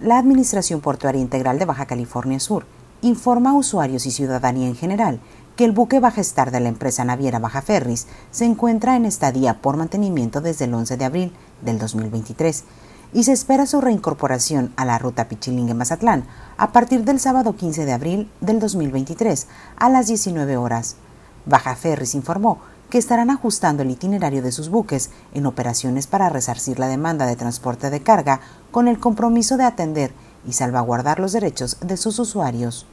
La Administración Portuaria Integral de Baja California Sur informa a usuarios y ciudadanía en general que el buque Bajestar de la empresa naviera Baja Ferris se encuentra en estadía por mantenimiento desde el 11 de abril del 2023 y se espera su reincorporación a la ruta Pichilingue-Mazatlán a partir del sábado 15 de abril del 2023 a las 19 horas. Baja Ferris informó que estarán ajustando el itinerario de sus buques en operaciones para resarcir la demanda de transporte de carga con el compromiso de atender y salvaguardar los derechos de sus usuarios.